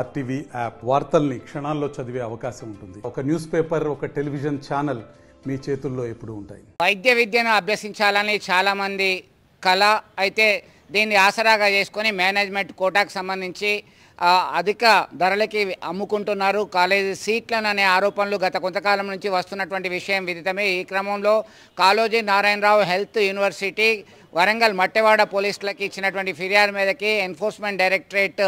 RTV app వార్తల్ని క్షణాల్లో చదివే అవకాశం ఉంటుంది ఒక న్యూస్ పేపర్ ఒక టెలివిజన్ ఛానల్ మీ చేతుల్లో ఎప్పుడు ఉంటాయి వైద్య విద్యను అభ్యసించాలని చాలామంది కళ అయితే దీన్ని ఆసరాగా చేసుకొని మేనేజ్మెంట్ కోటాకు సంబంధించి అధిక ధరలకి అమ్ముకుంటున్నారు కాలేజీ సీట్లను అనే ఆరోపణలు గత కొంతకాలం నుంచి వస్తున్నటువంటి విషయం విదితమే ఈ క్రమంలో కాళోజీ నారాయణరావు హెల్త్ యూనివర్సిటీ వరంగల్ మట్టెవాడ పోలీసులకి ఇచ్చినటువంటి ఫిర్యాదు మీదకి ఎన్ఫోర్స్మెంట్ డైరెక్టరేట్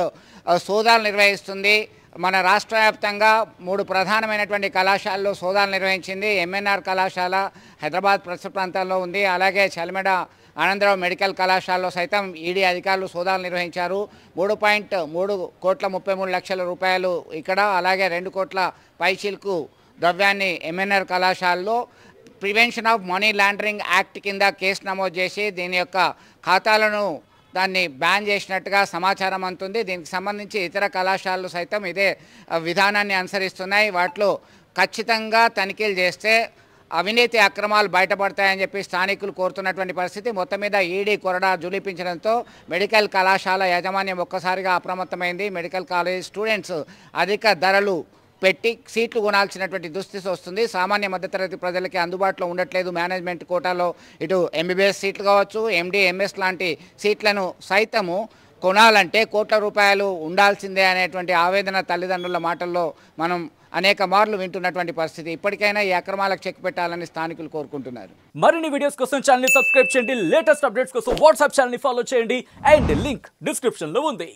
సోదాలు నిర్వహిస్తుంది మన రాష్ట్ర వ్యాప్తంగా మూడు ప్రధానమైనటువంటి కళాశాలలో సోదాలు నిర్వహించింది ఎంఎన్ఆర్ కళాశాల హైదరాబాద్ ప్రస్తుత ప్రాంతాల్లో ఉంది అలాగే చలిమెడ ఆనందరావు మెడికల్ కళాశాలలో సైతం ఈడీ అధికారులు సోదాలు నిర్వహించారు మూడు పాయింట్ మూడు కోట్ల ముప్పై మూడు లక్షల రూపాయలు ఇక్కడ అలాగే రెండు కోట్ల పైచీలకు ద్రవ్యాన్ని ఎంఎన్ఆర్ కళాశాలలో prevention of money laundering act కింద కేసు నమోదు చేసి దీని యొక్క ఖాతాలను దాన్ని బ్యాన్ చేసినట్టుగా సమాచారం అంటుంది దీనికి సంబంధించి ఇతర కళాశాలలు సైతం ఇదే విధానాన్ని అనుసరిస్తున్నాయి వాటిలో ఖచ్చితంగా తనిఖీలు చేస్తే అవినీతి అక్రమాలు బయటపడతాయని చెప్పి స్థానికులు కోరుతున్నటువంటి పరిస్థితి మొత్తం మీద ఈడీ కొరడా జులిపించడంతో మెడికల్ కళాశాల యాజమాన్యం ఒక్కసారిగా అప్రమత్తమైంది మెడికల్ కాలేజ్ స్టూడెంట్స్ అధిక ధరలు పెట్టి సీట్లు కొనాల్సినటువంటి దుస్థితి వస్తుంది సామాన్య మధ్యతరగతి ప్రజలకి అందుబాటులో ఉండట్లేదు మేనేజ్మెంట్ కోటాలో ఇటు ఎంబీబీఎస్ సీట్లు కావచ్చు ఎండి ఎంఎస్ లాంటి సీట్లను సైతము కొనాలంటే కోట్ల రూపాయలు ఉండాల్సిందే అనేటువంటి ఆవేదన తల్లిదండ్రుల మాటల్లో మనం అనేక మార్లు వింటున్నటువంటి పరిస్థితి ఇప్పటికైనా ఈ అక్రమాలకు చెక్ పెట్టాలని స్థానికులు కోరుకుంటున్నారు మరిన్ని వీడియోస్ కోసం ఛానల్ సబ్స్క్రైబ్ చేయండి లేటెస్ట్ అప్డేట్స్ కోసం వాట్సాప్ ఛానల్ ఫాలో చేయండి అండ్ లింక్ డిస్క్రిప్షన్ లో ఉంది